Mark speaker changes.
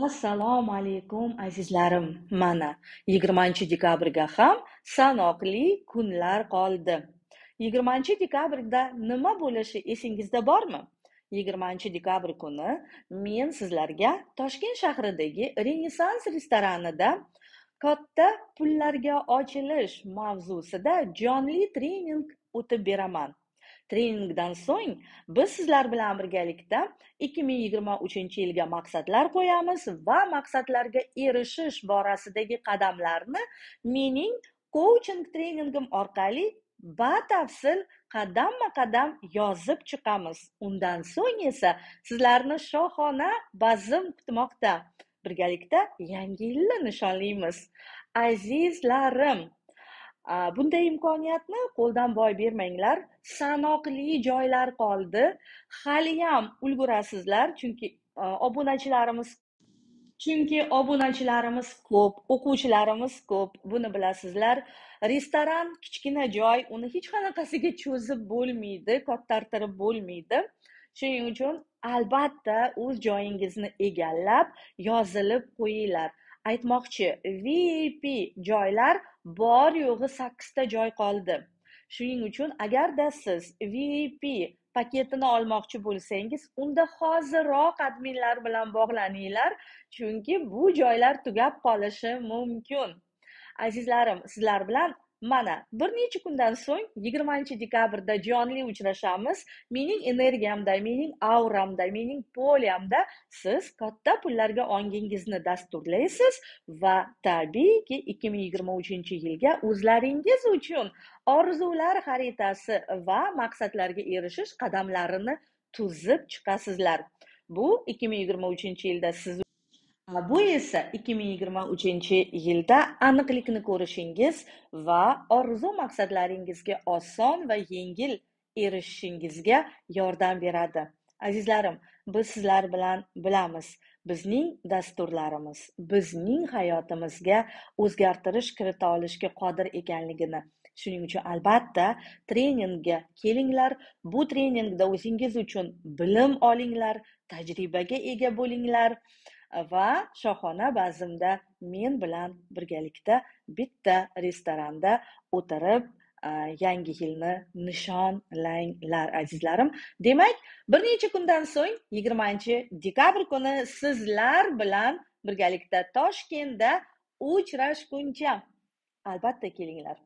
Speaker 1: assalomu alaykum azizlarim mana yigirmanchi dekabrga ham sanoqli kunlar qoldi yigirmanchi dekabrda nima bo'lishi esingizda bormi yigirmanchi dekabr kuni men sizlarga toshkent shahridagi renessans restoranida katta pullarga ochilish mavzusida jonli trening o'tib beraman treningdan so'ng biz sizlar bilan birgalikda 2023 yilga maqsadlar qo'yamiz va maqsadlarga erishish borasidagi qadamlarni mening coaching treningim orqali batafsil qadamma qadam yozib chiqamiz undan so'ng esa sizlarni shohona bazm kutmoqda birgalikda yangi yilni nishonlaymiz azizlarim bunday imkoniyatni qo'ldan boy bermanglar sanoqli joylar qoldi haliyam ulgurasizlar chunki obunachilarimiz chunki obunachilarimiz ko'p o'quvchilarimiz ko'p buni bilasizlar restoran kichkina joy uni hech qanaqasiga cho'zib bo'lmaydi kattartirib bo'lmaydi shuning uchun albatta o'z joyingizni egallab yozilib qo'yinglar aytmoqchi vip joylar bor yo'g'i sakkizta joy qoldi shuning uchun agarda siz vip paketini olmoqchi bo'lsangiz unda hoziroq adminlar bilan bog'laninglar chunki bu joylar tugab qolishi mumkin azizlarim sizlar bilan mana bir necha kundan so'ng yigirmanchi dekabrda jonli uchrashamiz mening energiyamda mening auramda mening poliyamda siz katta pullarga ongingizni dasturlaysiz va tabiiyki ikki ming yigirma uchinchi yilga o'zlaringiz uchun orzular xaritasi va maqsadlarga erishish qadamlarini tuzib chiqasizlar bu ikki ming yigirma uchinchi yilda siz bu esa ikki ming yigirma uchinchi yilda aniqlikni ko'rishingiz va orzu maqsadlaringizga oson va yengil erishishingizga yordam beradi azizlarim biz sizlar bilan bilamiz bizning dasturlarimiz bizning hayotimizga o'zgartirish kirita olishga qodir ekanligini shuning uchun albatta treningga kelinglar bu treningda o'zingiz uchun bilim olinglar tajribaga ega bo'linglar va shohona bazmda men bilan birgalikda bitta restoranda o'tirib yangi yilni nishonlanglar azizlarim demak bir necha kundan so'ng yigirmanchi dekabr kuni sizlar bilan birgalikda toshkentda uchrashguncha albatta kelinglar